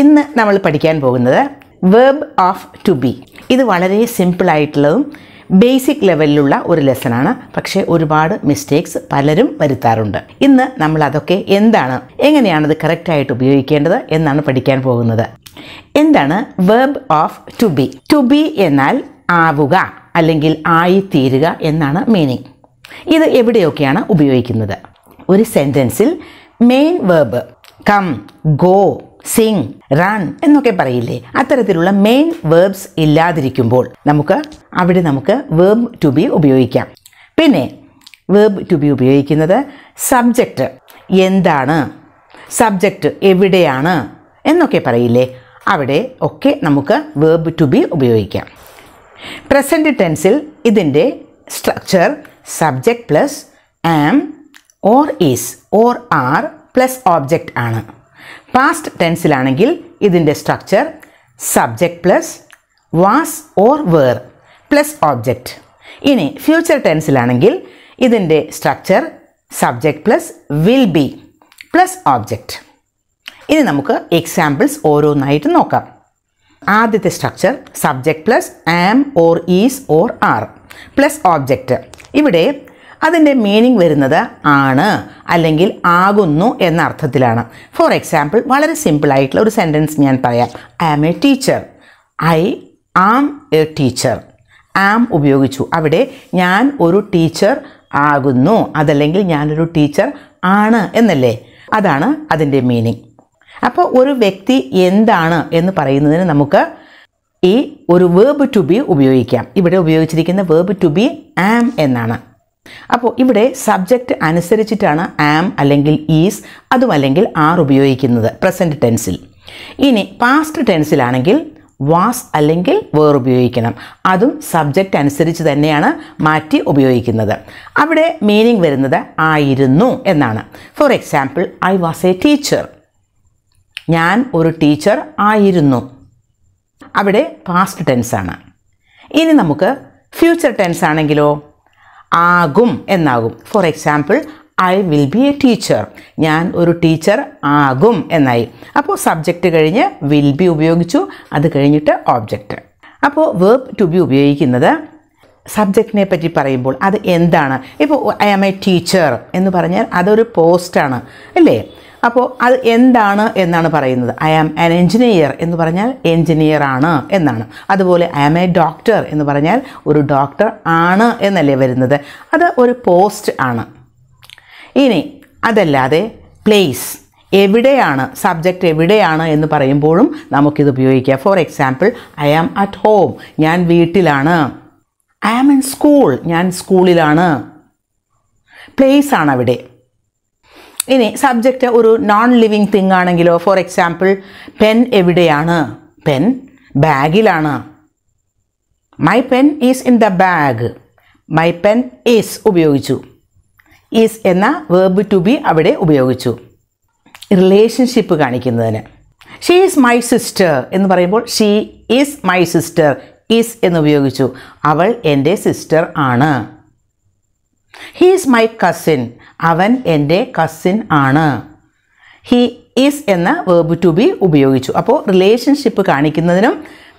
ഇന്ന് നമ്മൾ പഠിക്കാൻ പോകുന്നത് വേർബ് ഓഫ് ടു ബി ഇത് വളരെ സിമ്പിളായിട്ടുള്ളതും ബേസിക് ലെവലിലുള്ള ഒരു ലെസണാണ് പക്ഷേ ഒരുപാട് മിസ്റ്റേക്സ് പലരും വരുത്താറുണ്ട് ഇന്ന് നമ്മൾ അതൊക്കെ എന്താണ് എങ്ങനെയാണത് കറക്റ്റായിട്ട് ഉപയോഗിക്കേണ്ടത് എന്നാണ് പഠിക്കാൻ പോകുന്നത് എന്താണ് verb of to be to be എന്നാൽ ആവുക അല്ലെങ്കിൽ ആയിത്തീരുക എന്നാണ് മീനിങ് ഇത് എവിടെയൊക്കെയാണ് ഉപയോഗിക്കുന്നത് ഒരു സെൻറ്റൻസിൽ main verb come go sing run എന്നൊക്കെ പറയില്ലേ അത്തരത്തിലുള്ള മെയിൻ വേർബ്സ് ഇല്ലാതിരിക്കുമ്പോൾ നമുക്ക് അവിടെ നമുക്ക് വേർബ് ടു ബി ഉപയോഗിക്കാം പിന്നെ വേർബ് ടു ബി ഉപയോഗിക്കുന്നത് സബ്ജക്റ്റ് എന്താണ് സബ്ജക്റ്റ് എവിടെയാണ് എന്നൊക്കെ പറയില്ലേ അവിടെ ഒക്കെ നമുക്ക് വേർബ് ടു ബി ഉപയോഗിക്കാം പ്രസൻറ്റ് ടെൻസിൽ ഇതിൻ്റെ structure subject plus am or is or are plus object ആണ് പാസ്റ്റ് ടെൻസിലാണെങ്കിൽ ഇതിൻ്റെ structure subject plus was or were plus object ഇനി ഫ്യൂച്ചർ ടെൻസിലാണെങ്കിൽ ഇതിൻ്റെ structure subject plus will be plus object ഇനി നമുക്ക് എക്സാമ്പിൾസ് ഓരോന്നായിട്ട് നോക്കാം ആദ്യത്തെ structure subject plus am or is or are plus object ഇവിടെ അതിൻ്റെ മീനിങ് വരുന്നത് ആണ് അല്ലെങ്കിൽ ആകുന്നു എന്ന അർത്ഥത്തിലാണ് ഫോർ എക്സാമ്പിൾ വളരെ സിമ്പിളായിട്ടുള്ള ഒരു സെൻറ്റൻസ് ഞാൻ പറയാം I am a teacher I am a teacher am ഉപയോഗിച്ചു അവിടെ ഞാൻ ഒരു ടീച്ചർ ആകുന്നു അതല്ലെങ്കിൽ ഞാനൊരു ടീച്ചർ ആണ് എന്നല്ലേ അതാണ് അതിൻ്റെ മീനിങ് അപ്പോൾ ഒരു വ്യക്തി എന്താണ് എന്ന് പറയുന്നതിന് നമുക്ക് ഈ ഒരു വേബ് ടു ബി ഉപയോഗിക്കാം ഇവിടെ ഉപയോഗിച്ചിരിക്കുന്ന വേബ് ടു ബി ആം എന്നാണ് അപ്പോൾ ഇവിടെ സബ്ജക്റ്റ് അനുസരിച്ചിട്ടാണ് ആം അല്ലെങ്കിൽ ഈസ് അതും അല്ലെങ്കിൽ ആർ ഉപയോഗിക്കുന്നത് പ്രസൻറ്റ് ടെൻസിൽ ഇനി പാസ്റ്റ് ടെൻസിലാണെങ്കിൽ വാസ് അല്ലെങ്കിൽ വേർ ഉപയോഗിക്കണം അതും സബ്ജക്റ്റ് അനുസരിച്ച് തന്നെയാണ് മാറ്റി ഉപയോഗിക്കുന്നത് അവിടെ മീനിങ് വരുന്നത് ആയിരുന്നു എന്നാണ് for example I was a teacher ഞാൻ ഒരു ടീച്ചർ ആയിരുന്നു അവിടെ പാസ്റ്റ് ടെൻസാണ് ഇനി നമുക്ക് ഫ്യൂച്ചർ ടെൻസ് ആണെങ്കിലോ ആകും എന്നാകും for example I will be a teacher ഞാൻ ഒരു ടീച്ചർ ആകും എന്നായി അപ്പോൾ സബ്ജക്റ്റ് കഴിഞ്ഞ് വിൽ ബി ഉപയോഗിച്ചു അത് കഴിഞ്ഞിട്ട് ഓബ്ജക്റ്റ് അപ്പോൾ വേർബ് ടു ബി ഉപയോഗിക്കുന്നത് സബ്ജക്റ്റിനെ പറ്റി പറയുമ്പോൾ അത് എന്താണ് ഇപ്പോൾ ഐ ആം എ ടീച്ചർ എന്ന് പറഞ്ഞാൽ അതൊരു പോസ്റ്റാണ് അല്ലേ അപ്പോൾ അത് എന്താണ് എന്നാണ് പറയുന്നത് ഐ ആം ആൻ എൻജിനീയർ എന്ന് പറഞ്ഞാൽ എൻജിനീയർ ആണ് എന്നാണ് അതുപോലെ ഐ ആം എ ഡോക്ടർ എന്ന് പറഞ്ഞാൽ ഒരു ഡോക്ടർ ആണ് എന്നല്ലേ വരുന്നത് അത് ഒരു പോസ്റ്റ് ആണ് ഇനി അതല്ലാതെ പ്ലേസ് എവിടെയാണ് സബ്ജക്റ്റ് എവിടെയാണ് എന്ന് പറയുമ്പോഴും നമുക്കിത് ഉപയോഗിക്കാം for example I am at home ഞാൻ വീട്ടിലാണ് ഐ ആം ഇൻ സ്കൂൾ ഞാൻ സ്കൂളിലാണ് പ്ലേസ് ആണ് അവിടെ ഇനി സബ്ജക്റ്റ് ഒരു നോൺ ലിവിങ് തിങ് ആണെങ്കിലോ ഫോർ എക്സാമ്പിൾ പെൻ എവിടെയാണ് പെൻ ബാഗിലാണ് my pen is in the bag my pen is ഉപയോഗിച്ചു ഈസ് എന്ന വേർബ് ടു ബി അവിടെ ഉപയോഗിച്ചു റിലേഷൻഷിപ്പ് കാണിക്കുന്നതിന് ഷീ ഈസ് മൈ സിസ്റ്റർ എന്ന് പറയുമ്പോൾ she is my sister is എന്ന് ഉപയോഗിച്ചു അവൾ എൻ്റെ സിസ്റ്റർ ആണ് ഹീ ഈസ് മൈ കസിൻ അവൻ എൻ്റെ കസിൻ ആണ് ഹി ഈസ് എന്ന വേബ് ടു ബി ഉപയോഗിച്ചു അപ്പോൾ റിലേഷൻഷിപ്പ് കാണിക്കുന്നതിനും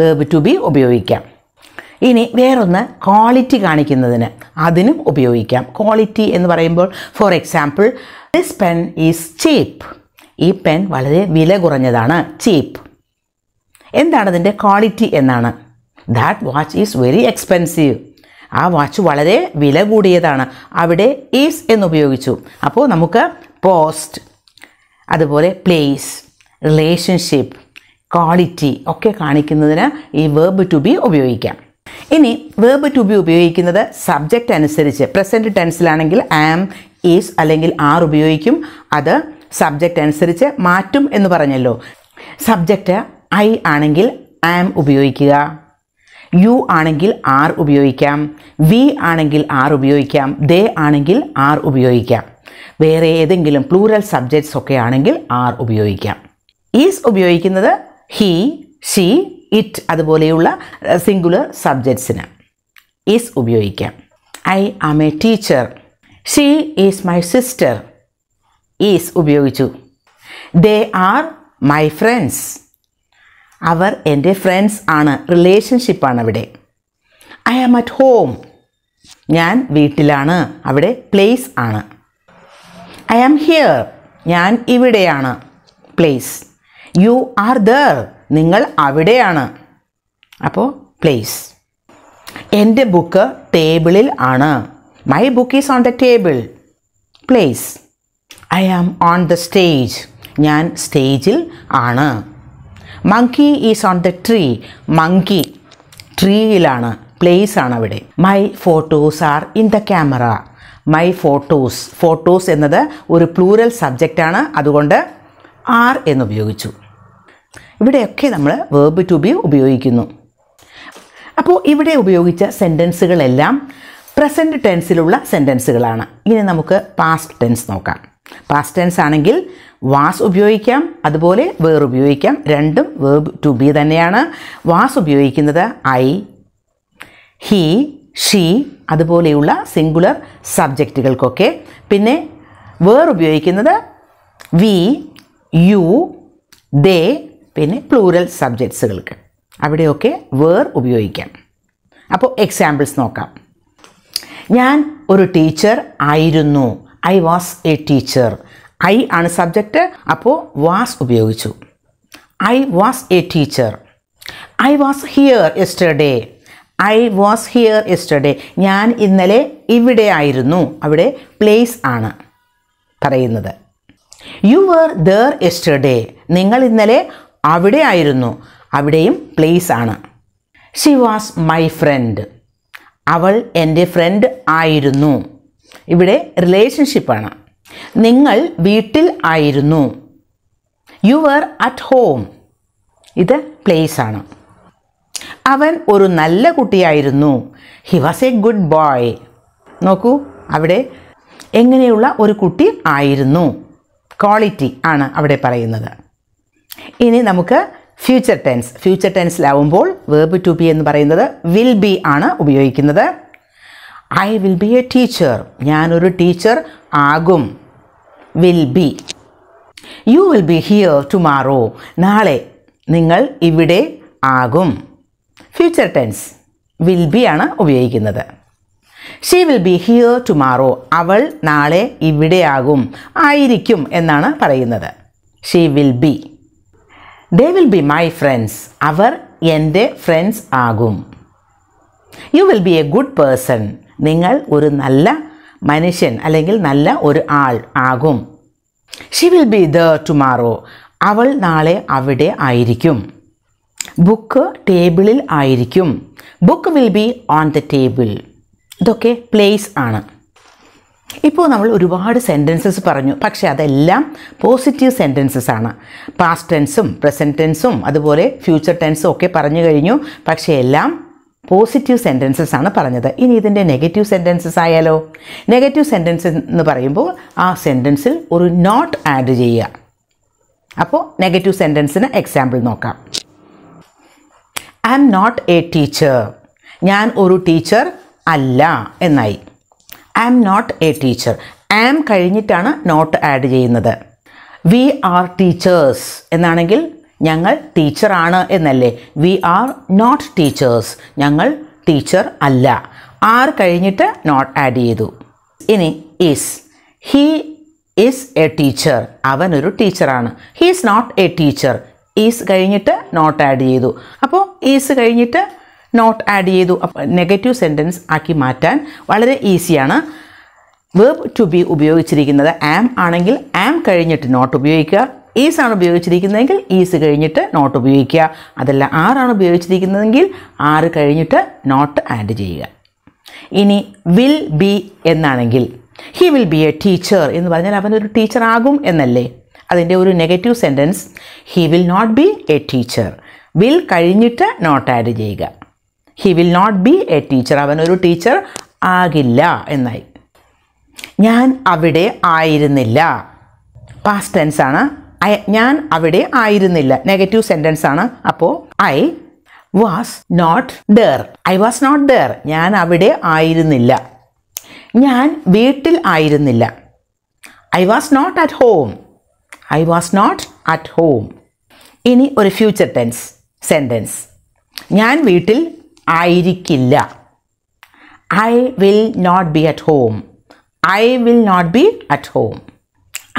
വേബ് ടു ബി ഉപയോഗിക്കാം ഇനി വേറൊന്ന് ക്വാളിറ്റി കാണിക്കുന്നതിന് അതിനും ഉപയോഗിക്കാം ക്വാളിറ്റി എന്ന് പറയുമ്പോൾ for example this pen is cheap ഈ പെൻ വളരെ വില കുറഞ്ഞതാണ് ചീപ്പ് എന്താണ് അതിൻ്റെ ക്വാളിറ്റി എന്നാണ് that watch is very expensive ആ വാച്ച് വളരെ വില കൂടിയതാണ് അവിടെ ഈസ് എന്നുപയോഗിച്ചു അപ്പോൾ നമുക്ക് പോസ്റ്റ് അതുപോലെ പ്ലേസ് റിലേഷൻഷിപ്പ് ക്വാളിറ്റി ഒക്കെ കാണിക്കുന്നതിന് ഈ വേർബ് ടു ബി ഉപയോഗിക്കാം ഇനി വേർബ് ടു ബി ഉപയോഗിക്കുന്നത് സബ്ജക്റ്റ് അനുസരിച്ച് പ്രസൻറ്റ് ടെൻസിലാണെങ്കിൽ ആം ഈസ് അല്ലെങ്കിൽ ആർ ഉപയോഗിക്കും അത് സബ്ജക്റ്റ് അനുസരിച്ച് മാറ്റും എന്ന് പറഞ്ഞല്ലോ സബ്ജക്റ്റ് ഐ ആണെങ്കിൽ ആം ഉപയോഗിക്കുക യു ആണെങ്കിൽ ആർ ഉപയോഗിക്കാം വി ആണെങ്കിൽ ആർ ഉപയോഗിക്കാം ദേ ആണെങ്കിൽ ആർ ഉപയോഗിക്കാം വേറെ ഏതെങ്കിലും പ്ലൂറൽ സബ്ജക്ട്സ് ഒക്കെ ആണെങ്കിൽ ആർ ഉപയോഗിക്കാം ഈസ് ഉപയോഗിക്കുന്നത് ഹീ ഷീ ഇറ്റ് അതുപോലെയുള്ള സിംഗുലർ സബ്ജക്ട്സിന് ഈസ് ഉപയോഗിക്കാം I am a teacher she is my sister is ഉപയോഗിച്ചു ദേ ആർ മൈ ഫ്രണ്ട്സ് അവർ എൻ്റെ ഫ്രണ്ട്സ് ആണ് റിലേഷൻഷിപ്പാണ് അവിടെ ഐ ആം അറ്റ് ഹോം ഞാൻ വീട്ടിലാണ് അവിടെ പ്ലേസ് ആണ് ഐ ആം ഹിയർ ഞാൻ ഇവിടെയാണ് പ്ലേസ് യു ആർ ദർ നിങ്ങൾ അവിടെയാണ് അപ്പോൾ പ്ലേസ് എൻ്റെ ബുക്ക് ടേബിളിൽ ആണ് my book is on the table place I am on the stage ഞാൻ സ്റ്റേജിൽ ആണ് monkey is on the tree monkey ട്രീയിലാണ് പ്ലേസ് ആണ് അവിടെ my photos are in the camera my photos photos എന്നത് ഒരു പ്ലൂറൽ സബ്ജക്റ്റാണ് അതുകൊണ്ട് ആർ എന്നുപയോഗിച്ചു ഇവിടെയൊക്കെ നമ്മൾ വേർബ് ടു ബി ഉപയോഗിക്കുന്നു അപ്പോൾ ഇവിടെ ഉപയോഗിച്ച സെൻറ്റൻസുകളെല്ലാം പ്രസൻറ്റ് ടെൻസിലുള്ള സെൻറ്റൻസുകളാണ് ഇനി നമുക്ക് പാസ്റ്റ് ടെൻസ് നോക്കാം പാസ്റ്റ് ടെൻസ് ആണെങ്കിൽ വാസ് ഉപയോഗിക്കാം അതുപോലെ വേർ ഉപയോഗിക്കാം രണ്ടും വേർ ടു ബി തന്നെയാണ് വാസ് ഉപയോഗിക്കുന്നത് ഐ ഹീ ഷീ അതുപോലെയുള്ള സിംഗുലർ സബ്ജക്റ്റുകൾക്കൊക്കെ പിന്നെ വേർ ഉപയോഗിക്കുന്നത് വി യു ദേ പിന്നെ പ്ലൂരൽ സബ്ജക്ട്സുകൾക്ക് അവിടെയൊക്കെ വേർ ഉപയോഗിക്കാം അപ്പോൾ എക്സാമ്പിൾസ് നോക്കാം ഞാൻ ഒരു ടീച്ചർ ആയിരുന്നു I was a teacher I ആണ് സബ്ജക്റ്റ് അപ്പോൾ വാസ് ഉപയോഗിച്ചു I was a teacher I was here yesterday I was here yesterday ഞാൻ ഇന്നലെ ഇവിടെ ആയിരുന്നു അവിടെ പ്ലേസ് ആണ് പറയുന്നത് യു വർ ദർ എസ്റ്റർഡേ നിങ്ങൾ ഇന്നലെ അവിടെ ആയിരുന്നു അവിടെയും പ്ലേസ് ആണ് ഷി വാസ് മൈ ഫ്രണ്ട് അവൾ എൻ്റെ ഫ്രണ്ട് ആയിരുന്നു ഇവിടെ റിലേഷൻഷിപ്പാണ് നിങ്ങൾ വീട്ടിൽ ആയിരുന്നു യു വർ അറ്റ് ഹോം ഇത് പ്ലേസ് ആണ് അവൻ ഒരു നല്ല കുട്ടിയായിരുന്നു he was a good boy നോക്കൂ അവിടെ എങ്ങനെയുള്ള ഒരു കുട്ടി ആയിരുന്നു ക്വാളിറ്റി ആണ് അവിടെ പറയുന്നത് ഇനി നമുക്ക് ഫ്യൂച്ചർ ടെൻസ് ഫ്യൂച്ചർ ടെൻസിലാവുമ്പോൾ വേർബ് ടു ബി എന്ന് പറയുന്നത് വിൽ ബി ആണ് ഉപയോഗിക്കുന്നത് I will be a teacher ഞാനൊരു ടീച്ചർ ആകും will be you will be here tomorrow നാളെ നിങ്ങൾ ഇവിടെ ആകും ഫ്യൂച്ചർ ടെൻസ് വിൽ ബി ആണ് ഉപയോഗിക്കുന്നത് she will be here tomorrow അവൾ നാളെ ഇവിടെയാകും ആയിരിക്കും എന്നാണ് പറയുന്നത് she will be they will be my friends അവർ എൻ്റെ ഫ്രണ്ട്സ് ആകും you will be a good person നിങ്ങൾ ഒരു നല്ല മനുഷ്യൻ അല്ലെങ്കിൽ നല്ല ഒരു ആൾ ആകും she will be the tomorrow അവൾ നാളെ അവിടെ ആയിരിക്കും ബുക്ക് ടേബിളിൽ ആയിരിക്കും book will be on the table ഇതൊക്കെ പ്ലേസ് ആണ് ഇപ്പോൾ നമ്മൾ ഒരുപാട് സെൻറ്റൻസസ് പറഞ്ഞു പക്ഷേ അതെല്ലാം പോസിറ്റീവ് സെൻറ്റൻസസ് ആണ് പാസ്റ്റ് ടെൻസും പ്രസൻറ്റ് ടെൻസും അതുപോലെ ഫ്യൂച്ചർ ടെൻസും ഒക്കെ പറഞ്ഞു കഴിഞ്ഞു പക്ഷേ എല്ലാം പോസിറ്റീവ് സെൻറ്റൻസസ് ആണ് പറഞ്ഞത് ഇനി ഇതിൻ്റെ നെഗറ്റീവ് സെൻറ്റൻസസ് ആയാലോ നെഗറ്റീവ് സെൻറ്റൻസ് എന്ന് പറയുമ്പോൾ ആ സെൻറ്റൻസിൽ ഒരു നോട്ട് ആഡ് ചെയ്യുക അപ്പോൾ നെഗറ്റീവ് സെൻറ്റൻസിന് എക്സാമ്പിൾ നോക്കാം I am not a teacher ഞാൻ ഒരു ടീച്ചർ അല്ല എന്നായി I am not a teacher am കഴിഞ്ഞിട്ടാണ് നോട്ട് ആഡ് ചെയ്യുന്നത് വി ആർ ടീച്ചേഴ്സ് എന്നാണെങ്കിൽ ഞങ്ങൾ ടീച്ചറാണ് എന്നല്ലേ വി ആർ നോട്ട് ടീച്ചേഴ്സ് ഞങ്ങൾ ടീച്ചർ അല്ല ആർ കഴിഞ്ഞിട്ട് നോട്ട് ആഡ് ചെയ്തു ഇനി is he is a teacher അവനൊരു ടീച്ചറാണ് he's not a teacher is കഴിഞ്ഞിട്ട് നോട്ട് ആഡ് ചെയ്തു അപ്പോൾ ഈസ് കഴിഞ്ഞിട്ട് നോട്ട് ആഡ് ചെയ്തു നെഗറ്റീവ് സെൻറ്റൻസ് ആക്കി മാറ്റാൻ വളരെ ഈസിയാണ് വേർബ് ടു ബി ഉപയോഗിച്ചിരിക്കുന്നത് ആം ആണെങ്കിൽ ആം കഴിഞ്ഞിട്ട് നോട്ട് ഉപയോഗിക്കുക ഈസ് ആണ് ഉപയോഗിച്ചിരിക്കുന്നതെങ്കിൽ ഈസ് കഴിഞ്ഞിട്ട് നോട്ട് ഉപയോഗിക്കുക അതല്ല ആറാണ് ഉപയോഗിച്ചിരിക്കുന്നതെങ്കിൽ ആറ് കഴിഞ്ഞിട്ട് നോട്ട് ആഡ് ചെയ്യുക ഇനി വിൽ ബി എന്നാണെങ്കിൽ he will be a teacher എന്ന് പറഞ്ഞാൽ അവൻ ഒരു ആകും എന്നല്ലേ അതിൻ്റെ ഒരു negative sentence he will not be a teacher will കഴിഞ്ഞിട്ട് നോട്ട് ആഡ് ചെയ്യുക he will not be a teacher അവനൊരു ടീച്ചർ ആകില്ല എന്നായി ഞാൻ അവിടെ ആയിരുന്നില്ല പാസ്റ്റ് ടെൻസാണ് ഞാൻ അവിടെ ആയിരുന്നില്ല നെഗറ്റീവ് സെൻറ്റൻസ് ആണ് അപ്പോൾ I was not there I was not there ഞാൻ അവിടെ ആയിരുന്നില്ല ഞാൻ വീട്ടിൽ ആയിരുന്നില്ല I was not at home I was not at home ഇനി ഒരു ഫ്യൂച്ചർ ടെൻസ് സെൻറ്റൻസ് ഞാൻ വീട്ടിൽ ആയിരിക്കില്ല I will not be at home I will not be at home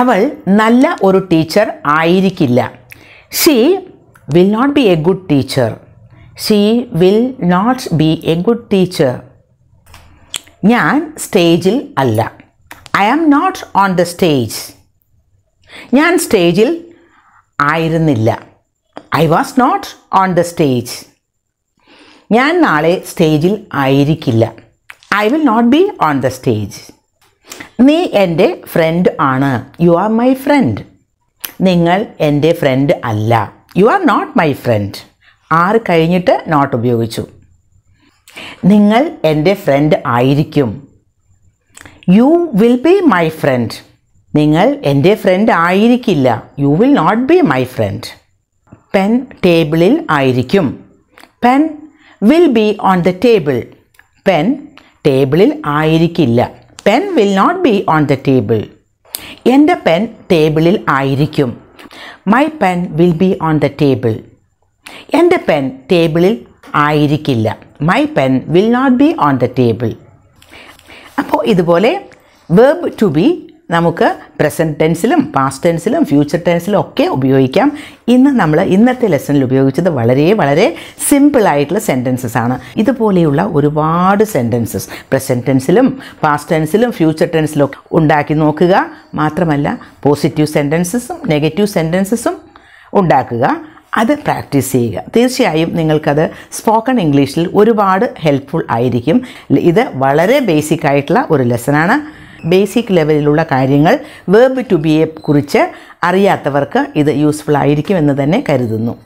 അവൾ നല്ല ഒരു ടീച്ചർ ആയിരിക്കില്ല she will not be a good teacher she will not be a good teacher ഞാൻ സ്റ്റേജിൽ അല്ല I am not on the stage ഞാൻ സ്റ്റേജിൽ ആയിരുന്നില്ല I was not on the stage ഞാൻ നാളെ സ്റ്റേജിൽ ആയിരിക്കില്ല I will not be on the stage നീ എൻ്റെ ഫ്രണ്ട് ആണ് യു ആർ മൈ ഫ്രണ്ട് നിങ്ങൾ എൻ്റെ ഫ്രണ്ട് അല്ല you are not my friend are കഴിഞ്ഞിട്ട് നോട്ട് ഉപയോഗിച്ചു നിങ്ങൾ എൻ്റെ ഫ്രണ്ട് ആയിരിക്കും you will be my friend നിങ്ങൾ എൻ്റെ ഫ്രണ്ട് ആയിരിക്കില്ല you will not be my friend pen ടേബിളിൽ ആയിരിക്കും pen will be on the table pen ടേബിളിൽ ആയിരിക്കില്ല pen will not be on the table എൻ്റെ പെൻ ടേബിളിൽ ആയിരിക്കും my pen will be on the table എൻ്റെ പെൻ ടേബിളിൽ ആയിരിക്കില്ല my pen will not be on the table അപ്പോൾ ഇതുപോലെ വേർബ് ടു ബി നമുക്ക് പ്രസൻറ്റ് ടെൻസിലും പാസ്റ്റ് ടെൻസിലും ഫ്യൂച്ചർ ടെൻസിലും ഒക്കെ ഉപയോഗിക്കാം ഇന്ന് നമ്മൾ ഇന്നത്തെ ലെസണിൽ ഉപയോഗിച്ചത് വളരെ വളരെ സിമ്പിളായിട്ടുള്ള സെൻറ്റൻസസ് ആണ് ഇതുപോലെയുള്ള ഒരുപാട് സെൻറ്റൻസസ് പ്രസൻറ്റ് ടെൻസിലും പാസ്റ്റ് ടെൻസിലും ഫ്യൂച്ചർ ടെൻസിലും ഒക്കെ ഉണ്ടാക്കി നോക്കുക മാത്രമല്ല പോസിറ്റീവ് സെൻറ്റൻസസും നെഗറ്റീവ് സെൻറ്റൻസസും ഉണ്ടാക്കുക അത് പ്രാക്ടീസ് ചെയ്യുക തീർച്ചയായും നിങ്ങൾക്കത് സ്പോക്കൺ ഇംഗ്ലീഷിൽ ഒരുപാട് ഹെൽപ്ഫുൾ ആയിരിക്കും ഇത് വളരെ ബേസിക് ആയിട്ടുള്ള ഒരു ലെസനാണ് ബേസിക് ലെവലിലുള്ള കാര്യങ്ങൾ വേബ് ടു ബിയെ കുറിച്ച് അറിയാത്തവർക്ക് ഇത് യൂസ്ഫുൾ ആയിരിക്കും എന്ന് തന്നെ കരുതുന്നു